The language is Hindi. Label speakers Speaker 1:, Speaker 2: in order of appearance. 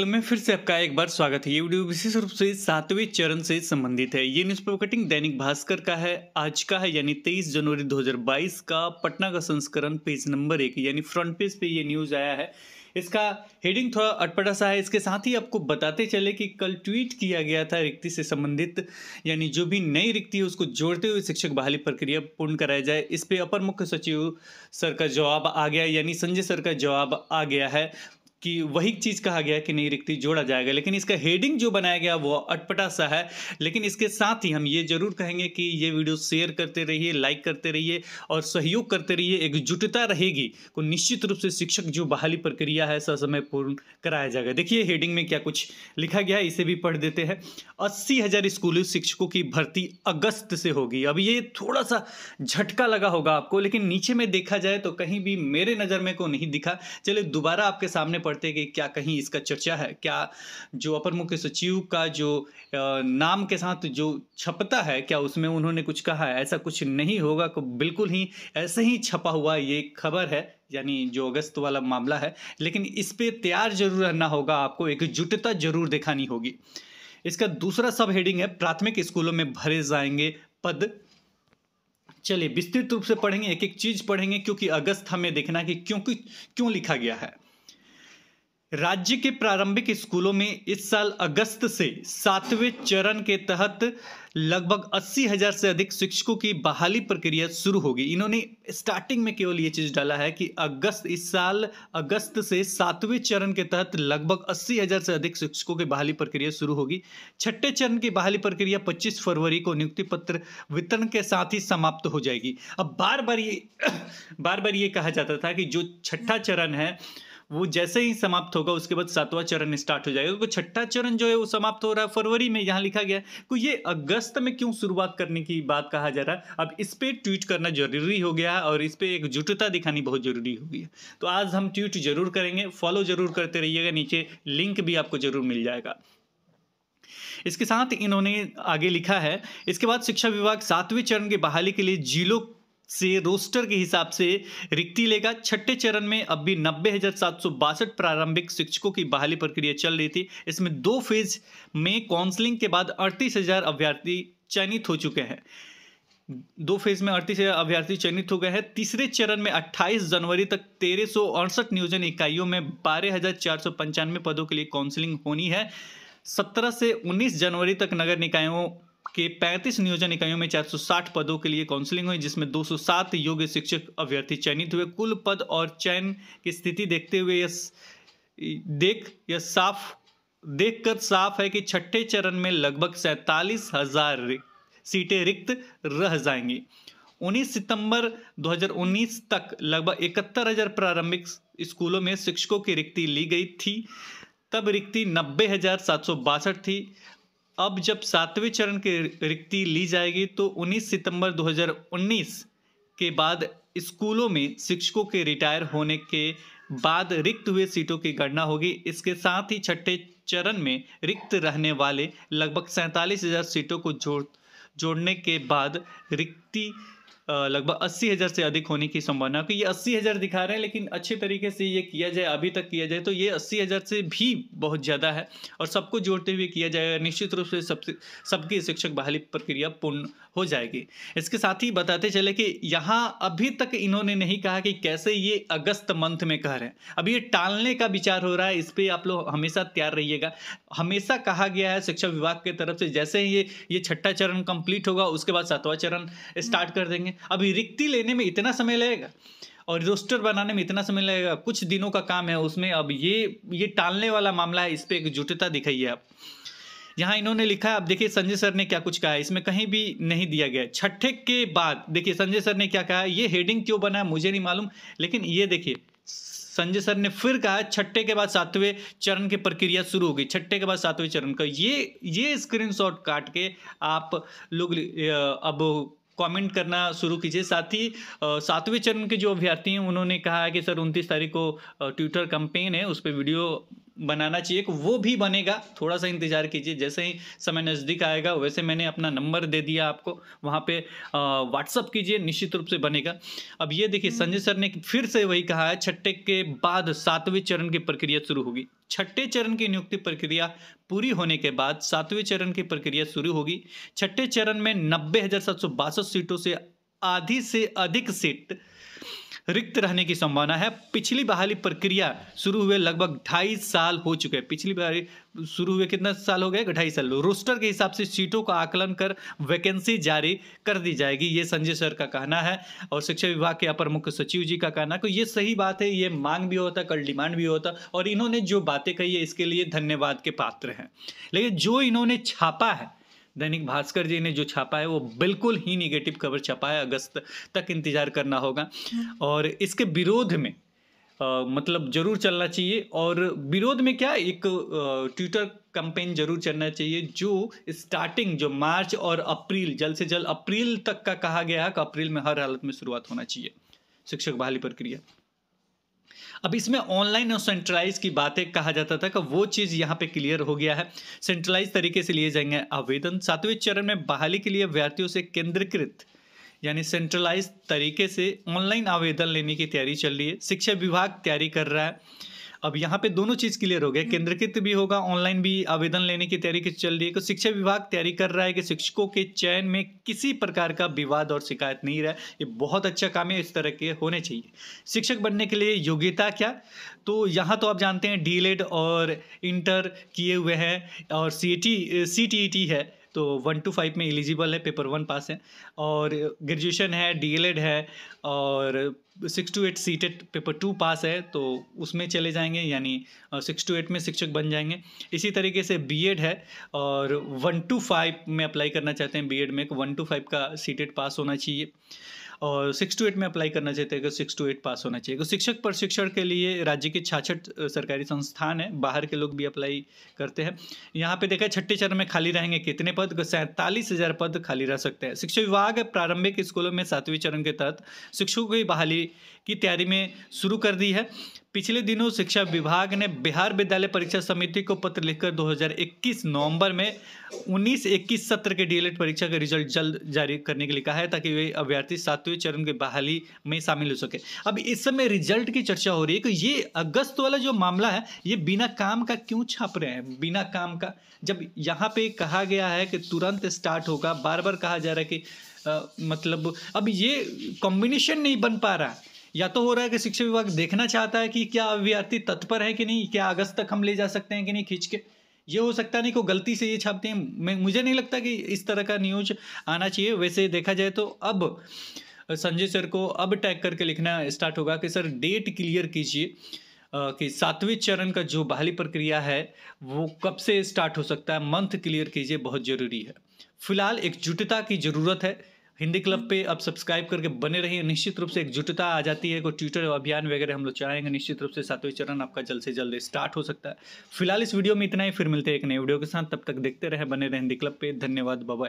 Speaker 1: क्लब में फिर से आपका एक बार स्वागत है ये वीडियो विशेष रूप से सातवें चरण से संबंधित है ये न्यूज कटिंग दैनिक भास्कर का है आज का है यानी 23 जनवरी 2022 का पटना का संस्करण पेज नंबर एक यानी फ्रंट पेज पे ये न्यूज आया है इसका हेडिंग थोड़ा अटपटा सा है इसके साथ ही आपको बताते चले कि कल ट्वीट किया गया था रिक्ति से संबंधित यानी जो भी नई रिक्ति है उसको जोड़ते हुए शिक्षक बहाली प्रक्रिया पूर्ण कराया जाए इस पे अपर मुख्य सचिव सर का जवाब आ गया यानी संजय सर का जवाब आ गया है कि वही चीज़ कहा गया कि नहीं रिक्ति जोड़ा जाएगा लेकिन इसका हेडिंग जो बनाया गया वो अटपटा सा है लेकिन इसके साथ ही हम ये जरूर कहेंगे कि ये वीडियो शेयर करते रहिए लाइक करते रहिए और सहयोग करते रहिए एकजुटता रहेगी को निश्चित रूप से शिक्षक जो बहाली प्रक्रिया है ससमय पूर्ण कराया जाएगा देखिए हेडिंग में क्या कुछ लिखा गया है इसे भी पढ़ देते हैं अस्सी हज़ार स्कूली शिक्षकों की भर्ती अगस्त से होगी अब ये थोड़ा सा झटका लगा होगा आपको लेकिन नीचे में देखा जाए तो कहीं भी मेरे नज़र में को नहीं दिखा चलिए दोबारा आपके सामने पढ़ते कि क्या कहीं इसका चर्चा है क्या जो अपर मुख्य सचिव का जो नाम के साथ जो छपता है क्या उसमें उन्होंने कुछ कहा है ऐसा कुछ नहीं होगा बिल्कुल ही ऐसे ही छपा हुआ ये खबर है यानी जो अगस्त वाला मामला है लेकिन इस पर तैयार जरूर रहना होगा आपको एकजुटता जरूर दिखानी होगी इसका दूसरा सब हेडिंग है प्राथमिक स्कूलों में भरे जाएंगे पद चलिए विस्तृत रूप से पढ़ेंगे एक एक चीज़ पढ़ेंगे क्योंकि अगस्त हमें देखना कि क्योंकि क्यों लिखा गया है राज्य के प्रारंभिक स्कूलों में इस साल अगस्त से सातवें चरण के तहत लगभग अस्सी हजार से अधिक शिक्षकों की बहाली प्रक्रिया शुरू होगी इन्होंने स्टार्टिंग में केवल ये चीज़ डाला है कि अगस्त इस साल अगस्त से सातवें चरण के तहत लगभग अस्सी हजार से अधिक शिक्षकों की बहाली प्रक्रिया शुरू होगी छठे चरण की बहाली प्रक्रिया 25 फरवरी को नियुक्ति पत्र वितरण के साथ ही समाप्त हो जाएगी अब बार बार ये बार बार ये कहा जाता था कि जो छठा चरण है वो जैसे ही समाप्त होगा उसके बाद सातवां चरण स्टार्ट हो जाएगा क्योंकि तो छठा चरण जो है वो समाप्त हो रहा है फरवरी में यहाँ लिखा गया है तो ये अगस्त में क्यों शुरुआत करने की बात कहा जा रहा है अब इस पर ट्वीट करना जरूरी हो गया है और इस पर एक जुटता दिखानी बहुत जरूरी हो गई है तो आज हम ट्वीट जरूर करेंगे फॉलो जरूर करते रहिएगा नीचे लिंक भी आपको जरूर मिल जाएगा इसके साथ इन्होंने आगे लिखा है इसके बाद शिक्षा विभाग सातवें चरण की बहाली के लिए जिलों से रोस्टर के हिसाब से रिक्ति लेगा छठे चरण में अब भी नब्बे प्रारंभिक शिक्षकों की बहाली प्रक्रिया चल रही थी इसमें दो फेज में काउंसलिंग के बाद अड़तीस हजार अभ्यर्थी चयनित हो चुके हैं दो फेज में अड़तीस हजार अभ्यर्थी चयनित हो गए हैं तीसरे चरण में 28 जनवरी तक तेरह नियोजन इकाइयों में बारह पदों के लिए काउंसलिंग होनी है 17 से 19 जनवरी तक नगर निकायों के 35 नियोजन इकाइयों में 460 पदों के लिए काउंसलिंग हुई जिसमें 207 योग्य शिक्षक अभ्यर्थी चयनित हुए कुल पद और चयन की स्थिति देखते हुए यह देख यह साफ देखकर साफ है कि छठे चरण में लगभग सैतालीस हजार सीटें रिक्त रह जाएंगी 19 सितंबर 2019 तक लगभग इकहत्तर हजार प्रारंभिक स्कूलों में शिक्षकों की रिक्ति ली गई थी तब रिक्ति नब्बे थी अब जब सातवें चरण की रिक्ति ली जाएगी तो 19 सितंबर 2019 के बाद स्कूलों में शिक्षकों के रिटायर होने के बाद रिक्त हुए सीटों की गणना होगी इसके साथ ही छठे चरण में रिक्त रहने वाले लगभग सैंतालीस हजार सीटों को जोड़ जोड़ने के बाद रिक्ति लगभग अस्सी हज़ार से अधिक होने की संभावना क्योंकि ये अस्सी हज़ार दिखा रहे हैं लेकिन अच्छे तरीके से ये किया जाए अभी तक किया जाए तो ये अस्सी हज़ार से भी बहुत ज़्यादा है और सबको जोड़ते हुए किया जाएगा निश्चित रूप से सबसे सबकी शिक्षक बहाली प्रक्रिया पूर्ण हो जाएगी इसके साथ ही बताते चले कि यहाँ अभी तक इन्होंने नहीं कहा कि कैसे ये अगस्त मंथ में कह रहे हैं अभी ये टालने का विचार हो रहा है इस पर आप लोग हमेशा तैयार रहिएगा हमेशा कहा गया है शिक्षा विभाग की तरफ से जैसे ही ये ये छठा चरण कंप्लीट होगा उसके बाद सातवा चरण स्टार्ट कर देंगे अभी रिक्ति लेने में इतना समय लगेगा और रोस्टर बनाने में इतना समय लगेगा कुछ दिनों का काम है उसमें अब ये ये टालने वाला मामला है इस पर एकजुटता दिखाइए आप यहाँ इन्होंने लिखा अब देखिए संजय सर ने क्या कुछ कहा इसमें कहीं भी नहीं दिया गया छठे के बाद देखिए संजय सर ने क्या कहा ये हेडिंग क्यों बना मुझे नहीं मालूम लेकिन ये देखिए संजय सर ने फिर कहा छठे के बाद सातवें चरण की प्रक्रिया शुरू होगी छठे के बाद सातवें चरण का ये ये स्क्रीनशॉट काट के आप लोग अब कमेंट करना शुरू कीजिए साथ ही सातवें चरण के जो अभ्यर्थी हैं उन्होंने कहा है कि सर 29 तारीख को ट्विटर कंपेन है उस पर वीडियो बनाना चाहिए वो भी बनेगा थोड़ा सा इंतज़ार कीजिए जैसे ही समय नज़दीक आएगा वैसे मैंने अपना नंबर दे दिया आपको वहाँ पे व्हाट्सअप कीजिए निश्चित रूप से बनेगा अब ये देखिए हम्म। संजय सर ने फिर से वही कहा है छठे के बाद सातवें चरण की प्रक्रिया शुरू होगी छठे चरण की नियुक्ति प्रक्रिया पूरी होने के बाद सातवें चरण की प्रक्रिया शुरू होगी छठे चरण में नब्बे सीटों से आधी से अधिक सीट रिक्त रहने की संभावना है पिछली बहाली प्रक्रिया शुरू हुए लगभग ढाई साल हो चुके हैं पिछली बहाली शुरू हुए कितना साल हो गए ढाई साल रोस्टर के हिसाब से सीटों का आकलन कर वैकेंसी जारी कर दी जाएगी ये संजय सर का कहना है और शिक्षा विभाग के अपर मुख्य सचिव जी का कहना है कि ये सही बात है ये मांग भी होता कल डिमांड भी होता और इन्होंने जो बातें कही है इसके लिए धन्यवाद के पात्र हैं लेकिन जो इन्होंने छापा है दैनिक भास्कर जी ने जो छापा है वो बिल्कुल ही निगेटिव खबर छापा है अगस्त तक इंतज़ार करना होगा हम्म। और इसके विरोध में आ, मतलब जरूर चलना चाहिए और विरोध में क्या एक ट्विटर कंपेन जरूर चलना चाहिए जो स्टार्टिंग जो मार्च और अप्रैल जल्द से जल्द अप्रैल तक का कहा गया है कि अप्रैल में हर हालत में शुरुआत होना चाहिए शिक्षक बहाली प्रक्रिया अब इसमें ऑनलाइन और सेंट्रलाइज की बातें कहा जाता था कि वो चीज़ यहाँ पे क्लियर हो गया है सेंट्रलाइज तरीके से लिए जाएंगे आवेदन सातवें चरण में बहाली के लिए अभ्यर्थियों से केंद्रीकृत यानी सेंट्रलाइज तरीके से ऑनलाइन आवेदन लेने की तैयारी चल रही है शिक्षा विभाग तैयारी कर रहा है अब यहाँ पे दोनों चीज क्लियर हो गया हम्म। केंद्रकृत भी होगा ऑनलाइन भी आवेदन लेने की तैयारी चल रही है तो शिक्षा विभाग तैयारी कर रहा है कि शिक्षकों के चयन में किसी प्रकार का विवाद और शिकायत नहीं रहा ये बहुत अच्छा काम है इस तरह के होने चाहिए शिक्षक बनने के लिए योग्यता क्या तो यहाँ तो आप जानते हैं डी e और इंटर किए हुए हैं और सी टी e e है तो वन टू फाइव में एलिजिबल है पेपर वन पास है और ग्रेजुएशन है डी है और six two eight CTET paper two pass है तो उसमें चले जाएंगे यानी सिक्स टू एट में शिक्षक बन जाएंगे इसी तरीके से बी है और वन टू फाइव में अप्लाई करना चाहते हैं बी में तो वन टू फाइव का सीटेड पास होना चाहिए और सिक्स टू एट में अप्लाई करना चाहते हैं तो सिक्स टू एट पास होना चाहिए तो शिक्षक प्रशिक्षण के लिए राज्य के छाछठ सरकारी संस्थान है बाहर के लोग भी अप्लाई करते हैं यहाँ पे देखा छठे चरण में खाली रहेंगे कितने पद तो सैंतालीस हज़ार पद खाली रह सकते हैं शिक्षा विभाग प्रारंभिक स्कूलों में सातवें चरण के तहत शिक्षकों की बहाली की तैयारी में शुरू कर दी है पिछले दिनों शिक्षा विभाग ने बिहार विद्यालय परीक्षा समिति को पत्र लिखकर 2021 नवंबर में 19-21 सत्र के डीएलएड परीक्षा का रिजल्ट जल्द जारी करने के लिए कहा है ताकि वे अभ्यर्थी सातवें चरण की बहाली में शामिल हो सके अब इस समय रिजल्ट की चर्चा हो रही है कि ये अगस्त वाला जो मामला है ये बिना काम का क्यों छाप रहे हैं बिना काम का जब यहाँ पे कहा गया है कि तुरंत स्टार्ट होगा बार बार कहा जा रहा है कि आ, मतलब अब ये कॉम्बिनेशन नहीं बन पा रहा है या तो हो रहा है कि शिक्षा विभाग देखना चाहता है कि क्या अभ्यर्थी तत्पर है कि नहीं क्या अगस्त तक हम ले जा सकते हैं कि नहीं खींच के ये हो सकता नहीं को गलती से ये छापते हैं मुझे नहीं लगता कि इस तरह का न्यूज आना चाहिए वैसे देखा जाए तो अब संजय सर को अब टैग करके लिखना स्टार्ट होगा कि सर डेट क्लियर कीजिए कि सातवें चरण का जो बहाली प्रक्रिया है वो कब से स्टार्ट हो सकता है मंथ क्लियर कीजिए बहुत ज़रूरी है फिलहाल एकजुटता की ज़रूरत है हिंदी क्लब पे आप सब्सक्राइब करके बने रहिए निश्चित रूप से एक जुटता आ जाती है कोई ट्विटर अभियान वगैरह हम लोग चलाएंगे निश्चित रूप से सातवें चरण आपका जल्द से जल्द स्टार्ट हो सकता है फिलहाल इस वीडियो में इतना ही फिर मिलते हैं एक नए वीडियो के साथ तब तक देखते रहे बने रहे हिंदी क्लब पे धन्यवाद बाबा